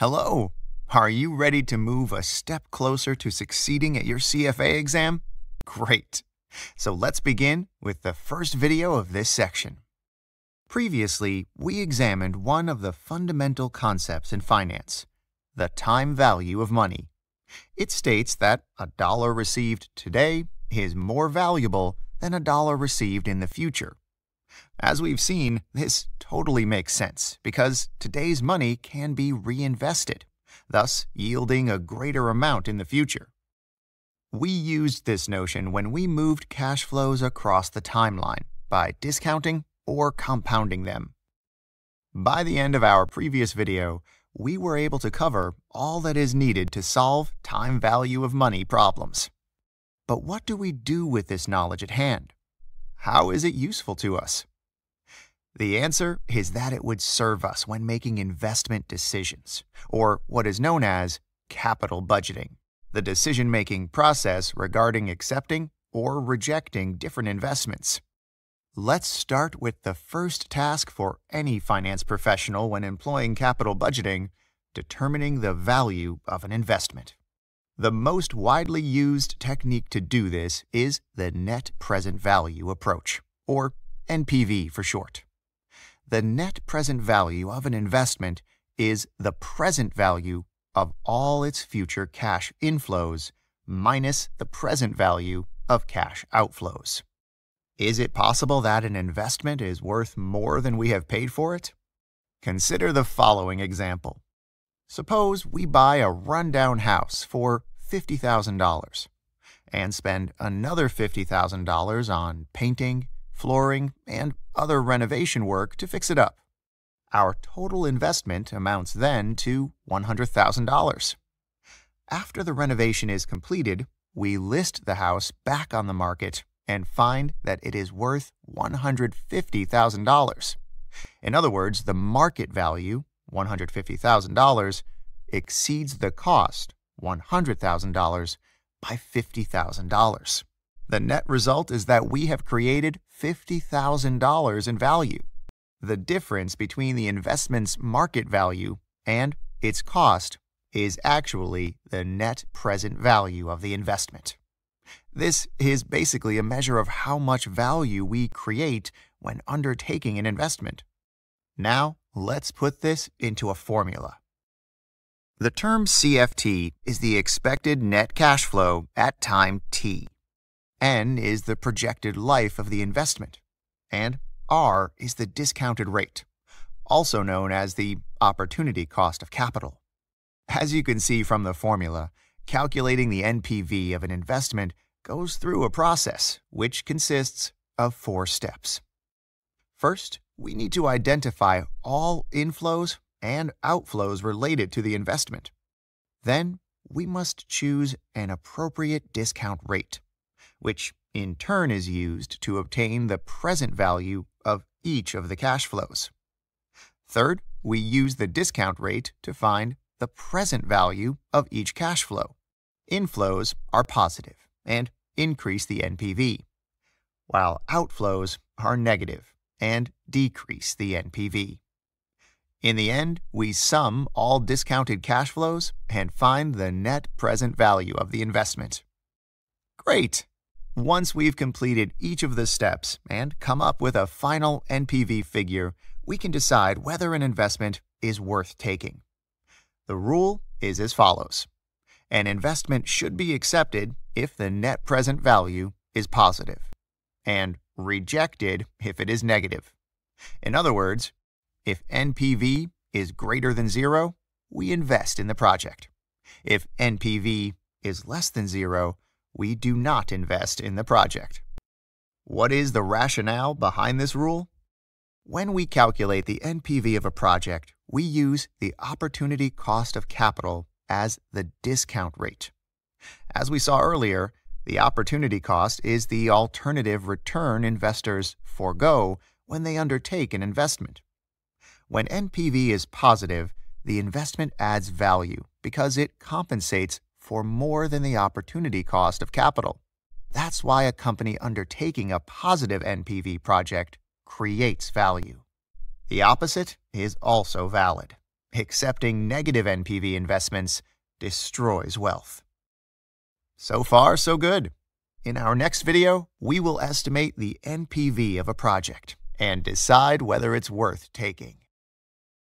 Hello! Are you ready to move a step closer to succeeding at your CFA exam? Great! So let's begin with the first video of this section. Previously, we examined one of the fundamental concepts in finance, the time value of money. It states that a dollar received today is more valuable than a dollar received in the future. As we've seen, this totally makes sense because today's money can be reinvested, thus yielding a greater amount in the future. We used this notion when we moved cash flows across the timeline by discounting or compounding them. By the end of our previous video, we were able to cover all that is needed to solve time value of money problems. But what do we do with this knowledge at hand? How is it useful to us? The answer is that it would serve us when making investment decisions, or what is known as capital budgeting, the decision making process regarding accepting or rejecting different investments. Let's start with the first task for any finance professional when employing capital budgeting determining the value of an investment. The most widely used technique to do this is the net present value approach, or NPV for short the net present value of an investment is the present value of all its future cash inflows minus the present value of cash outflows. Is it possible that an investment is worth more than we have paid for it? Consider the following example. Suppose we buy a rundown house for $50,000 and spend another $50,000 on painting, flooring, and other renovation work to fix it up. Our total investment amounts then to $100,000. After the renovation is completed, we list the house back on the market and find that it is worth $150,000. In other words, the market value, $150,000, exceeds the cost, $100,000, by $50,000. The net result is that we have created $50,000 in value, the difference between the investment's market value and its cost is actually the net present value of the investment. This is basically a measure of how much value we create when undertaking an investment. Now, let's put this into a formula. The term CFT is the expected net cash flow at time t. N is the projected life of the investment, and R is the discounted rate, also known as the opportunity cost of capital. As you can see from the formula, calculating the NPV of an investment goes through a process which consists of four steps. First, we need to identify all inflows and outflows related to the investment. Then, we must choose an appropriate discount rate which in turn is used to obtain the present value of each of the cash flows. Third, we use the discount rate to find the present value of each cash flow. Inflows are positive and increase the NPV, while outflows are negative and decrease the NPV. In the end, we sum all discounted cash flows and find the net present value of the investment. Great! Once we've completed each of the steps and come up with a final NPV figure, we can decide whether an investment is worth taking. The rule is as follows. An investment should be accepted if the net present value is positive, and rejected if it is negative. In other words, if NPV is greater than zero, we invest in the project. If NPV is less than zero, we do not invest in the project. What is the rationale behind this rule? When we calculate the NPV of a project, we use the opportunity cost of capital as the discount rate. As we saw earlier, the opportunity cost is the alternative return investors forego when they undertake an investment. When NPV is positive, the investment adds value because it compensates for more than the opportunity cost of capital. That's why a company undertaking a positive NPV project creates value. The opposite is also valid. Accepting negative NPV investments destroys wealth. So far, so good. In our next video, we will estimate the NPV of a project and decide whether it's worth taking.